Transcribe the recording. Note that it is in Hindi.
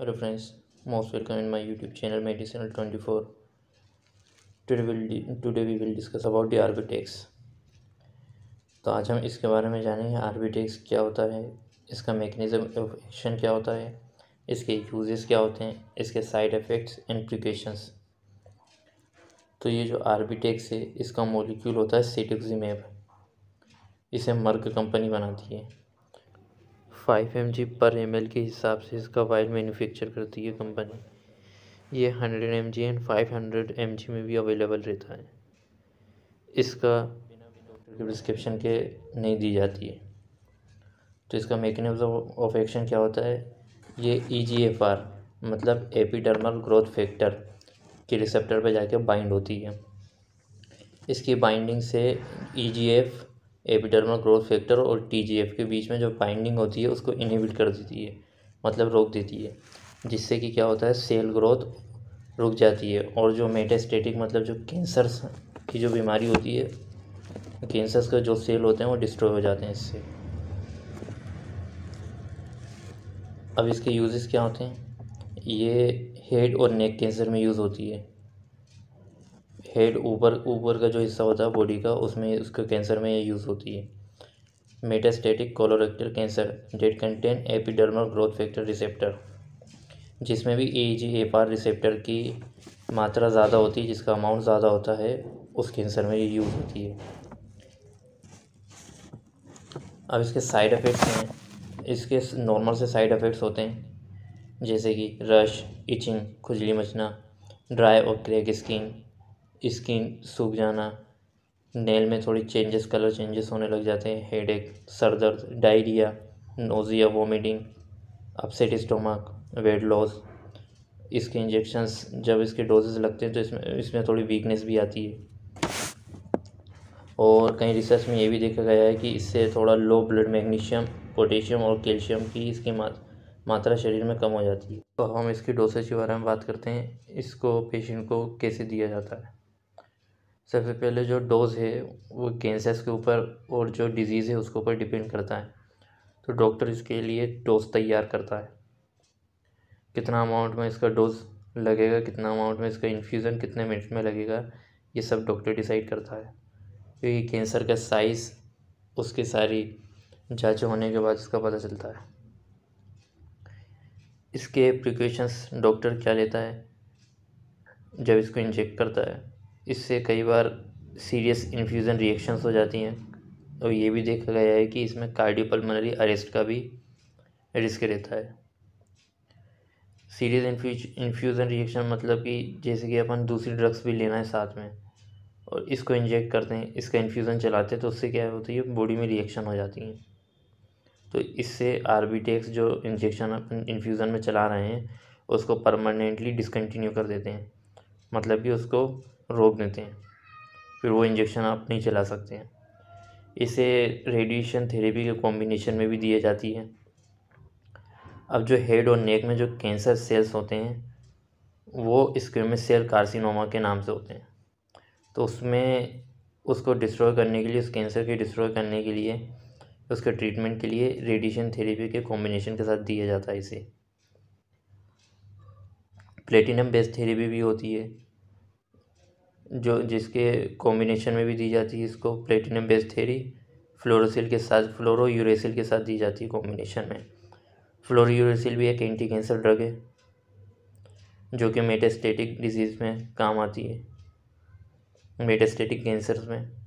Hello friends, most welcome in my YouTube channel Medicinal24. Today, we'll today we will discuss about the आर्बिटेक्स तो आज हम इसके बारे में जानेंगे आर्बिटेक्स क्या होता है इसका मेकनिज़म ऑफ एक्शन क्या होता है इसके यूजेस क्या होते हैं इसके साइड इफ़ेक्ट्स इम्प्लीकेशंस तो ये जो आर्बिटेक्स है इसका मॉलिक्यूल होता है सीटोक्सीमेब इसे मर्क कंपनी बनाती है फाइव एम जी पर एम एल के हिसाब से इसका वायर मैन्युफैक्चर करती है कंपनी ये hundred M G and five hundred M G में भी अवेलेबल रहता है इसका डॉक्टर प्रिस्क्रिप्शन के नहीं दी जाती है तो इसका मेकनिज्म ऑफ एक्शन क्या होता है ये ई जी एफ आर मतलब एपिडर्मल ग्रोथ फैक्टर के रिसेप्टर पर जाके बाइंड होती है इसकी बाइंडिंग से E G F epidermal growth factor और टीजीएफ के बीच में जो बाइंडिंग होती है उसको इनहिबिट कर देती है मतलब रोक देती है जिससे कि क्या होता है सेल ग्रोथ रुक जाती है और जो मेटास्टेटिक मतलब जो कैंसर की जो बीमारी होती है कैंसर्स के जो सेल होते हैं वो डिस्ट्रॉय हो जाते हैं इससे अब इसके यूजेस क्या होते हैं ये हेड और नेक कैंसर में यूज़ होती है हेड ऊपर ऊपर का जो हिस्सा होता है बॉडी का उसमें उसके कैंसर में यूज़ होती है metastatic colorectal cancer that contain epidermal growth factor receptor जिसमें भी E G F R receptor की मात्रा ज़्यादा होती है जिसका अमाउंट ज़्यादा होता है उस कैंसर में ये यूज़ होती है अब इसके साइड इफ़ेक्ट्स हैं इसके नॉर्मल से साइड इफ़ेक्ट्स होते हैं जैसे कि रश इचिंग खुजली मचना ड्राई और क्रैक स्किन स्किन सूख जाना नेल में थोड़ी चेंजेस कलर चेंजेस होने लग जाते हैं हेडेक सर दर्द diarrhoea nausea vomiting upset stomach weight loss इसके इंजेक्शंस जब इसके डोजेज लगते हैं तो इसमें इसमें थोड़ी वीकनेस भी आती है और कई रिसर्च में ये भी देखा गया है कि इससे थोड़ा लो ब्लड मैग्नीशियम पोटेशियम और कैल्शियम की इसकी मात्रा शरीर में कम हो जाती है तो हम इसकी डोसेज के बारे में बात करते हैं इसको पेशेंट को कैसे दिया जाता है सबसे पहले जो डोज़ है वो कैंसर्स के ऊपर और जो डिज़ीज़ है उसके ऊपर डिपेंड करता है तो डॉक्टर इसके लिए डोज़ तैयार करता है कितना अमाउंट में इसका डोज़ लगेगा कितना अमाउंट में इसका इन्फ्यूज़न कितने मिनट में लगेगा ये सब डॉक्टर डिसाइड करता है क्योंकि कैंसर का साइज़ उसकी सारी जाँच होने के बाद इसका पता चलता है इसके प्रिकॉशंस डॉक्टर क्या लेता है जब इसको इंजेक्ट करता है इससे कई बार सीरियस इन्फ्यूज़न रिएक्शंस हो जाती हैं और ये भी देखा गया है कि इसमें कार्डियोपल्मोनरी अरेस्ट का भी रिस्क रहता है सीरियस इन्फ्यूज़न रिएक्शन मतलब कि जैसे कि अपन दूसरी ड्रग्स भी लेना है साथ में और इसको इंजेक्ट करते हैं इसका इन्फ्यूज़न चलाते हैं तो उससे क्या होती है बॉडी में रिएक्शन हो जाती हैं तो इससे आर जो इंजेक्शन अपन इन्फ्यूज़न में चला रहे हैं उसको परमानेंटली डिसकन्टीन्यू कर देते हैं मतलब कि उसको रोक देते हैं फिर वो इंजेक्शन आप नहीं चला सकते हैं इसे रेडिएशन थेरेपी के कॉम्बिनेशन में भी दिए जाती है अब जो हेड और नेक में जो कैंसर सेल्स होते हैं वो स्क्यूमस सेल कार्सिनोमा के नाम से होते हैं तो उसमें उसको डिस्ट्रॉय करने के लिए उस कैंसर के डिस्ट्रॉय करने के लिए उसके ट्रीटमेंट के लिए रेडिएशन थेरेपी के कॉम्बिनेशन के साथ दिया जाता है इसे प्लेटिनम बेस्ड थेरेपी भी होती है जो जिसके कॉम्बिनेशन में भी दी जाती है इसको प्लेटिनम बेस थेरी फ्लोरोसिल के साथ फ्लोरो यूरेसिल के साथ दी जाती है कॉम्बिनेशन में फ्लोरो यूरेसिल भी एक एंटी कैंसर ड्रग है जो कि मेटास्टेटिक डिजीज़ में काम आती है मेटास्टेटिक कैंसर में